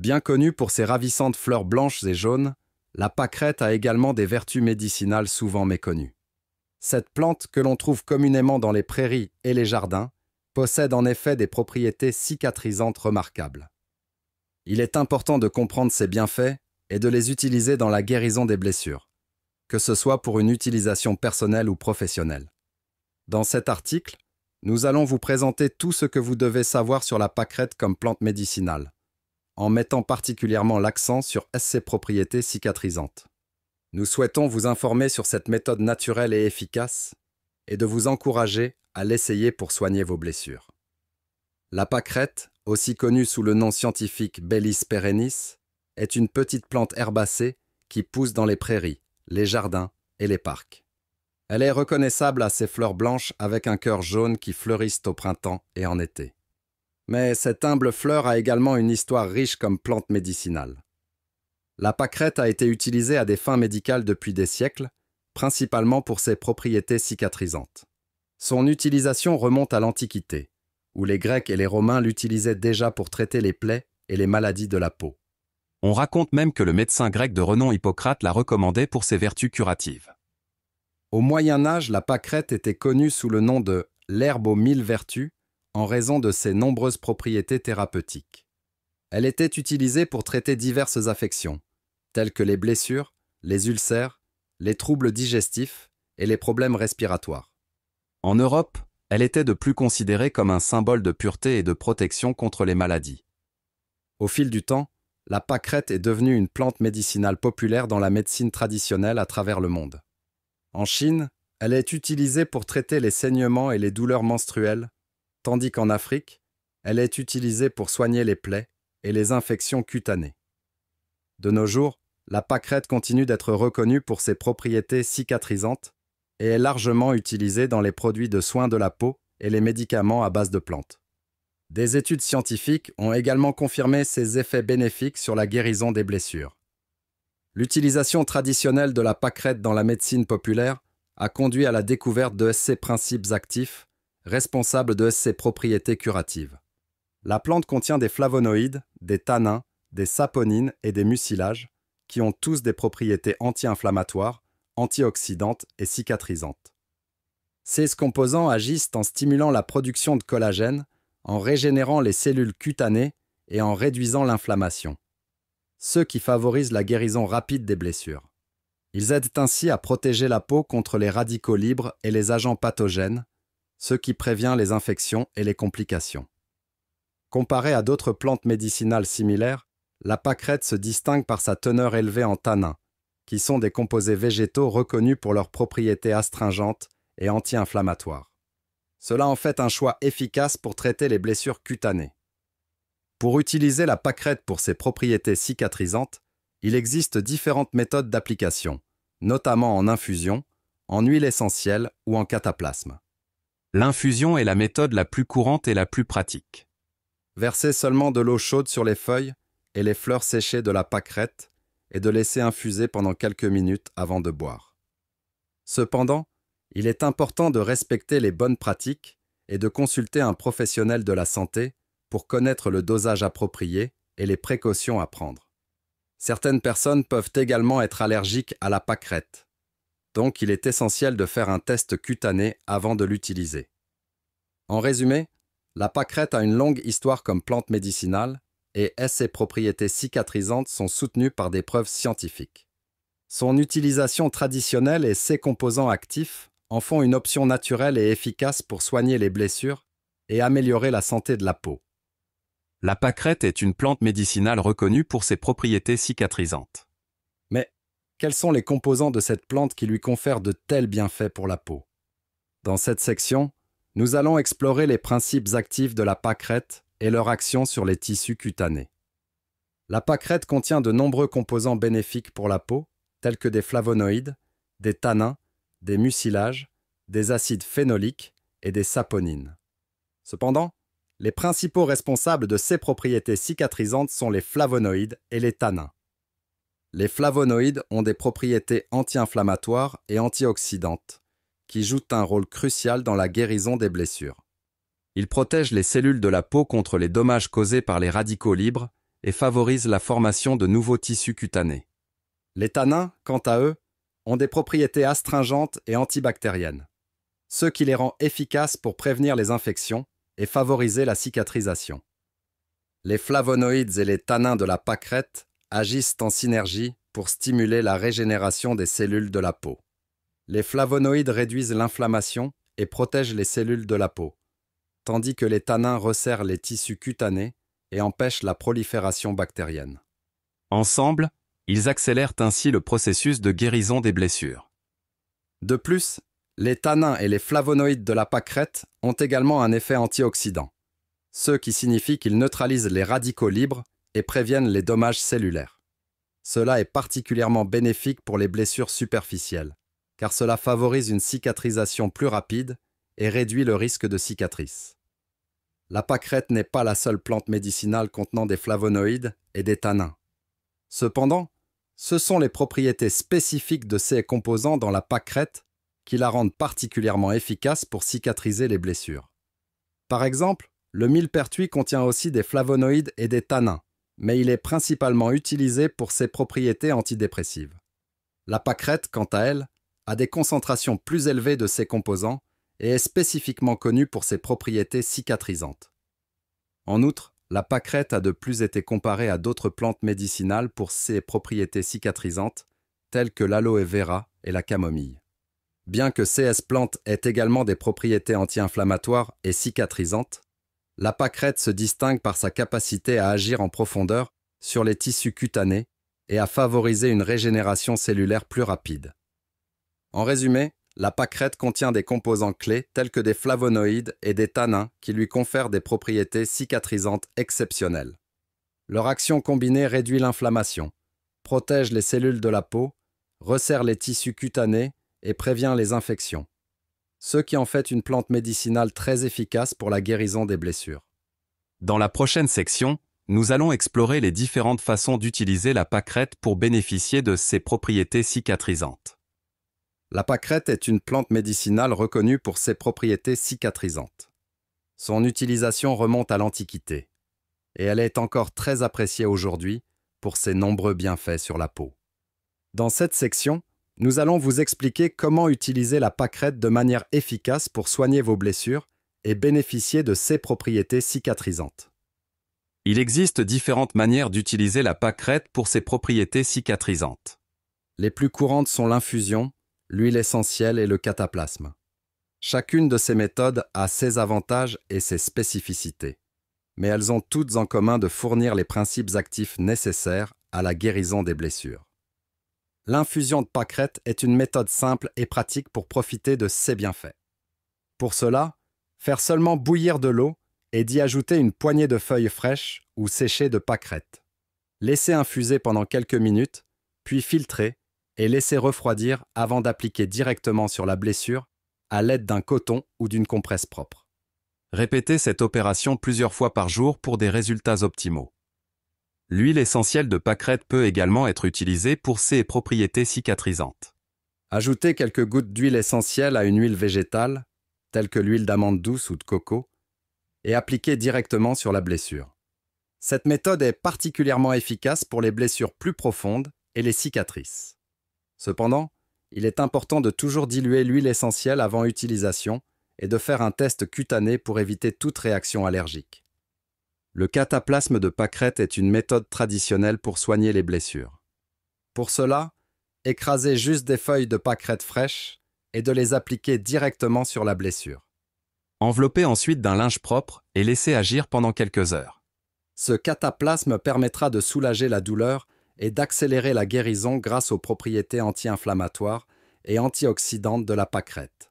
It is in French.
Bien connue pour ses ravissantes fleurs blanches et jaunes, la pâquerette a également des vertus médicinales souvent méconnues. Cette plante, que l'on trouve communément dans les prairies et les jardins, possède en effet des propriétés cicatrisantes remarquables. Il est important de comprendre ses bienfaits et de les utiliser dans la guérison des blessures, que ce soit pour une utilisation personnelle ou professionnelle. Dans cet article, nous allons vous présenter tout ce que vous devez savoir sur la pâquerette comme plante médicinale, en mettant particulièrement l'accent sur ses propriétés cicatrisantes. Nous souhaitons vous informer sur cette méthode naturelle et efficace et de vous encourager à l'essayer pour soigner vos blessures. La pâquerette, aussi connue sous le nom scientifique Bellis perennis, est une petite plante herbacée qui pousse dans les prairies, les jardins et les parcs. Elle est reconnaissable à ses fleurs blanches avec un cœur jaune qui fleurissent au printemps et en été mais cette humble fleur a également une histoire riche comme plante médicinale. La pâquerette a été utilisée à des fins médicales depuis des siècles, principalement pour ses propriétés cicatrisantes. Son utilisation remonte à l'Antiquité, où les Grecs et les Romains l'utilisaient déjà pour traiter les plaies et les maladies de la peau. On raconte même que le médecin grec de renom Hippocrate la recommandait pour ses vertus curatives. Au Moyen Âge, la pâquerette était connue sous le nom de l'herbe aux mille vertus en raison de ses nombreuses propriétés thérapeutiques. Elle était utilisée pour traiter diverses affections, telles que les blessures, les ulcères, les troubles digestifs et les problèmes respiratoires. En Europe, elle était de plus considérée comme un symbole de pureté et de protection contre les maladies. Au fil du temps, la pâquerette est devenue une plante médicinale populaire dans la médecine traditionnelle à travers le monde. En Chine, elle est utilisée pour traiter les saignements et les douleurs menstruelles, tandis qu'en Afrique, elle est utilisée pour soigner les plaies et les infections cutanées. De nos jours, la pâquerette continue d'être reconnue pour ses propriétés cicatrisantes et est largement utilisée dans les produits de soins de la peau et les médicaments à base de plantes. Des études scientifiques ont également confirmé ses effets bénéfiques sur la guérison des blessures. L'utilisation traditionnelle de la pâquerette dans la médecine populaire a conduit à la découverte de ses principes actifs responsable de ses propriétés curatives. La plante contient des flavonoïdes, des tanins, des saponines et des mucilages, qui ont tous des propriétés anti-inflammatoires, antioxydantes et cicatrisantes. Ces composants agissent en stimulant la production de collagène, en régénérant les cellules cutanées et en réduisant l'inflammation. ce qui favorise la guérison rapide des blessures. Ils aident ainsi à protéger la peau contre les radicaux libres et les agents pathogènes, ce qui prévient les infections et les complications. Comparée à d'autres plantes médicinales similaires, la pâquerette se distingue par sa teneur élevée en tanins, qui sont des composés végétaux reconnus pour leurs propriétés astringentes et anti-inflammatoires. Cela en fait un choix efficace pour traiter les blessures cutanées. Pour utiliser la pâquerette pour ses propriétés cicatrisantes, il existe différentes méthodes d'application, notamment en infusion, en huile essentielle ou en cataplasme. L'infusion est la méthode la plus courante et la plus pratique. Versez seulement de l'eau chaude sur les feuilles et les fleurs séchées de la pâquerette et de laisser infuser pendant quelques minutes avant de boire. Cependant, il est important de respecter les bonnes pratiques et de consulter un professionnel de la santé pour connaître le dosage approprié et les précautions à prendre. Certaines personnes peuvent également être allergiques à la pâquerette donc il est essentiel de faire un test cutané avant de l'utiliser. En résumé, la pâquerette a une longue histoire comme plante médicinale et ses propriétés cicatrisantes sont soutenues par des preuves scientifiques. Son utilisation traditionnelle et ses composants actifs en font une option naturelle et efficace pour soigner les blessures et améliorer la santé de la peau. La pâquerette est une plante médicinale reconnue pour ses propriétés cicatrisantes quels sont les composants de cette plante qui lui confèrent de tels bienfaits pour la peau. Dans cette section, nous allons explorer les principes actifs de la pâquerette et leur action sur les tissus cutanés. La pâquerette contient de nombreux composants bénéfiques pour la peau, tels que des flavonoïdes, des tanins, des mucilages, des acides phénoliques et des saponines. Cependant, les principaux responsables de ces propriétés cicatrisantes sont les flavonoïdes et les tanins. Les flavonoïdes ont des propriétés anti-inflammatoires et antioxydantes, qui jouent un rôle crucial dans la guérison des blessures. Ils protègent les cellules de la peau contre les dommages causés par les radicaux libres et favorisent la formation de nouveaux tissus cutanés. Les tanins, quant à eux, ont des propriétés astringentes et antibactériennes, ce qui les rend efficaces pour prévenir les infections et favoriser la cicatrisation. Les flavonoïdes et les tanins de la pâquerette agissent en synergie pour stimuler la régénération des cellules de la peau. Les flavonoïdes réduisent l'inflammation et protègent les cellules de la peau, tandis que les tanins resserrent les tissus cutanés et empêchent la prolifération bactérienne. Ensemble, ils accélèrent ainsi le processus de guérison des blessures. De plus, les tanins et les flavonoïdes de la pâquerette ont également un effet antioxydant, ce qui signifie qu'ils neutralisent les radicaux libres et préviennent les dommages cellulaires. Cela est particulièrement bénéfique pour les blessures superficielles, car cela favorise une cicatrisation plus rapide et réduit le risque de cicatrice. La pâquerette n'est pas la seule plante médicinale contenant des flavonoïdes et des tanins. Cependant, ce sont les propriétés spécifiques de ces composants dans la pâquerette qui la rendent particulièrement efficace pour cicatriser les blessures. Par exemple, le millepertuis contient aussi des flavonoïdes et des tanins, mais il est principalement utilisé pour ses propriétés antidépressives. La pâquerette, quant à elle, a des concentrations plus élevées de ses composants et est spécifiquement connue pour ses propriétés cicatrisantes. En outre, la pâquerette a de plus été comparée à d'autres plantes médicinales pour ses propriétés cicatrisantes, telles que l'aloe vera et la camomille. Bien que ces plantes aient également des propriétés anti-inflammatoires et cicatrisantes, la pâquerette se distingue par sa capacité à agir en profondeur sur les tissus cutanés et à favoriser une régénération cellulaire plus rapide. En résumé, la pâquerette contient des composants clés tels que des flavonoïdes et des tanins qui lui confèrent des propriétés cicatrisantes exceptionnelles. Leur action combinée réduit l'inflammation, protège les cellules de la peau, resserre les tissus cutanés et prévient les infections ce qui en fait une plante médicinale très efficace pour la guérison des blessures. Dans la prochaine section, nous allons explorer les différentes façons d'utiliser la pâquerette pour bénéficier de ses propriétés cicatrisantes. La pâquerette est une plante médicinale reconnue pour ses propriétés cicatrisantes. Son utilisation remonte à l'Antiquité, et elle est encore très appréciée aujourd'hui pour ses nombreux bienfaits sur la peau. Dans cette section, nous allons vous expliquer comment utiliser la pâquerette de manière efficace pour soigner vos blessures et bénéficier de ses propriétés cicatrisantes. Il existe différentes manières d'utiliser la pâquerette pour ses propriétés cicatrisantes. Les plus courantes sont l'infusion, l'huile essentielle et le cataplasme. Chacune de ces méthodes a ses avantages et ses spécificités, mais elles ont toutes en commun de fournir les principes actifs nécessaires à la guérison des blessures. L'infusion de pâquerette est une méthode simple et pratique pour profiter de ses bienfaits. Pour cela, faire seulement bouillir de l'eau et d'y ajouter une poignée de feuilles fraîches ou séchées de pâquerettes. Laissez infuser pendant quelques minutes, puis filtrer et laissez refroidir avant d'appliquer directement sur la blessure à l'aide d'un coton ou d'une compresse propre. Répétez cette opération plusieurs fois par jour pour des résultats optimaux. L'huile essentielle de pâquerette peut également être utilisée pour ses propriétés cicatrisantes. Ajoutez quelques gouttes d'huile essentielle à une huile végétale, telle que l'huile d'amande douce ou de coco, et appliquez directement sur la blessure. Cette méthode est particulièrement efficace pour les blessures plus profondes et les cicatrices. Cependant, il est important de toujours diluer l'huile essentielle avant utilisation et de faire un test cutané pour éviter toute réaction allergique. Le cataplasme de pâquerette est une méthode traditionnelle pour soigner les blessures. Pour cela, écrasez juste des feuilles de pâquerette fraîches et de les appliquer directement sur la blessure. Enveloppez ensuite d'un linge propre et laissez agir pendant quelques heures. Ce cataplasme permettra de soulager la douleur et d'accélérer la guérison grâce aux propriétés anti-inflammatoires et antioxydantes de la pâquerette.